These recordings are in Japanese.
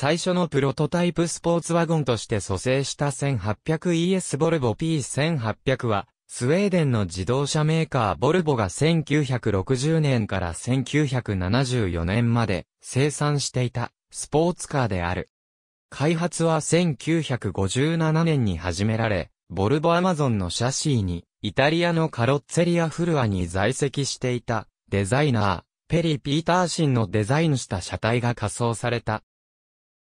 最初のプロトタイプスポーツワゴンとして蘇生した 1800ES ボルボ P1800 は、スウェーデンの自動車メーカーボルボが1960年から1974年まで生産していたスポーツカーである。開発は1957年に始められ、ボルボアマゾンのシャシーに、イタリアのカロッツェリアフルアに在籍していたデザイナー、ペリ・ピーターシンのデザインした車体が仮装された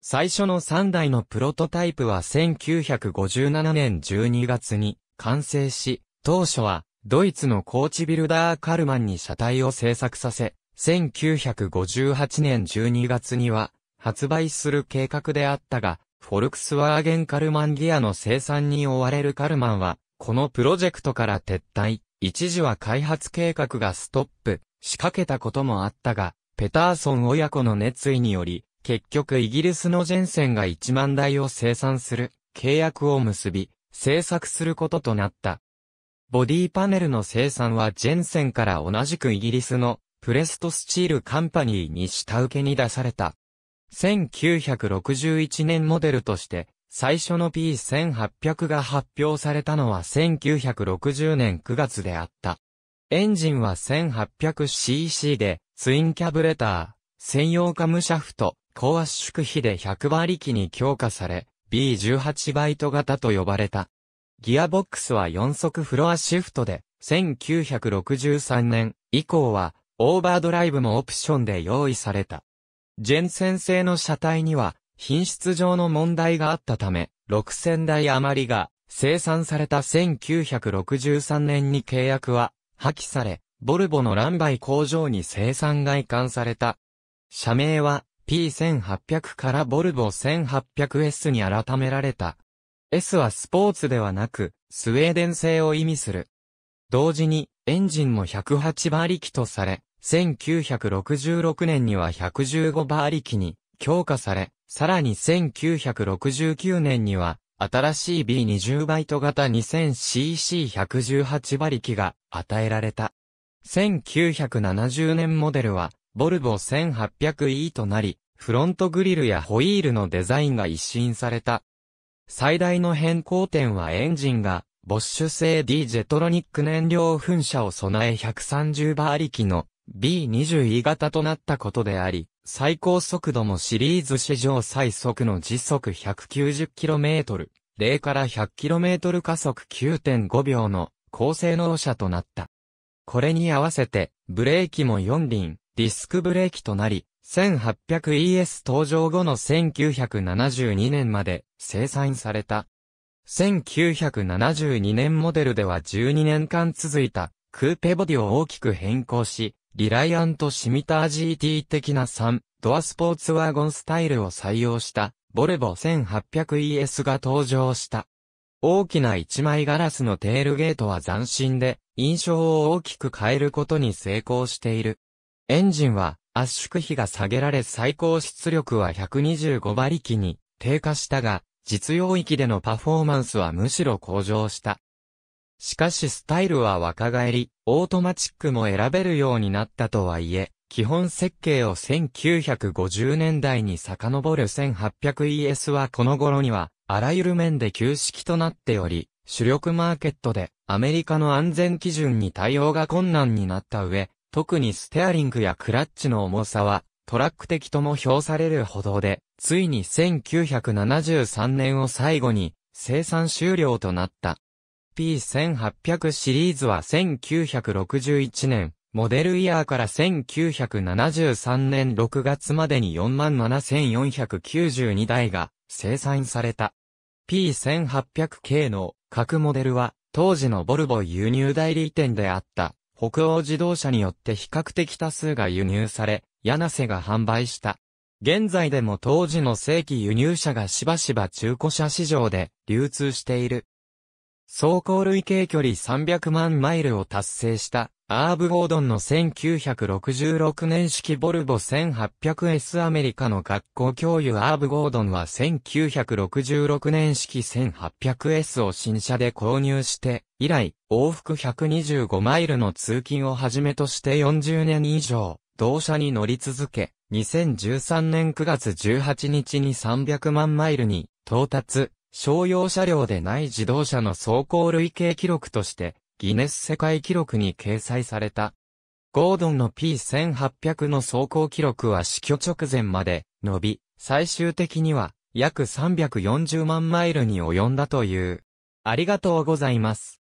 最初の3台のプロトタイプは1957年12月に完成し、当初はドイツのコーチビルダー・カルマンに車体を製作させ、1958年12月には発売する計画であったが、フォルクスワーゲンカルマンギアの生産に追われるカルマンは、このプロジェクトから撤退、一時は開発計画がストップ、仕掛けたこともあったが、ペターソン親子の熱意により、結局イギリスのジェンセンが1万台を生産する契約を結び、制作することとなった。ボディパネルの生産はジェンセンから同じくイギリスのプレストスチールカンパニーに下請けに出された。1961年モデルとして最初の P1800 が発表されたのは1960年9月であった。エンジンは 1800cc でツインキャブレター、専用カムシャフト、高圧縮比で100馬力に強化され、B18 バイト型と呼ばれた。ギアボックスは4速フロアシフトで、1963年以降は、オーバードライブもオプションで用意された。ジェンセン製の車体には、品質上の問題があったため、6000台余りが生産された1963年に契約は破棄され、ボルボのランバイ工場に生産が移管された。社名は P1800 からボルボ 1800S に改められた。S はスポーツではなく、スウェーデン製を意味する。同時に、エンジンも108馬力とされ、1966年には115馬力に強化され、さらに1969年には、新しい B20 バイト型 2000cc118 馬力が与えられた。1970年モデルは、ボルボ 1800E となり、フロントグリルやホイールのデザインが一新された。最大の変更点はエンジンが、ボッシュ製 D ジェトロニック燃料噴射を備え130馬力の B20E 型となったことであり、最高速度もシリーズ史上最速の時速 190km、0から 100km 加速9.5秒の高性能車となった。これに合わせて、ブレーキも4輪、ディスクブレーキとなり、1800ES 登場後の1972年まで生産された。1972年モデルでは12年間続いたクーペボディを大きく変更し、リライアントシミター GT 的な3ドアスポーツワゴンスタイルを採用したボルボ 1800ES が登場した。大きな一枚ガラスのテールゲートは斬新で印象を大きく変えることに成功している。エンジンは圧縮比が下げられ最高出力は125馬力に低下したが、実用域でのパフォーマンスはむしろ向上した。しかしスタイルは若返り、オートマチックも選べるようになったとはいえ、基本設計を1950年代に遡る 1800ES はこの頃には、あらゆる面で旧式となっており、主力マーケットでアメリカの安全基準に対応が困難になった上、特にステアリングやクラッチの重さは、トラック的とも評されるほどで、ついに1973年を最後に生産終了となった。P1800 シリーズは1961年、モデルイヤーから1973年6月までに47,492台が生産された。P1800 系の各モデルは当時のボルボ輸入代理店であった北欧自動車によって比較的多数が輸入され、柳瀬が販売した。現在でも当時の正規輸入車がしばしば中古車市場で流通している。走行累計距離300万マイルを達成したアーブ・ゴードンの1966年式ボルボ 1800S アメリカの学校教諭アーブ・ゴードンは1966年式 1800S を新車で購入して以来往復125マイルの通勤をはじめとして40年以上、同社に乗り続け、2013年9月18日に300万マイルに到達、商用車両でない自動車の走行累計記録として、ギネス世界記録に掲載された。ゴードンの P1800 の走行記録は死去直前まで伸び、最終的には約340万マイルに及んだという。ありがとうございます。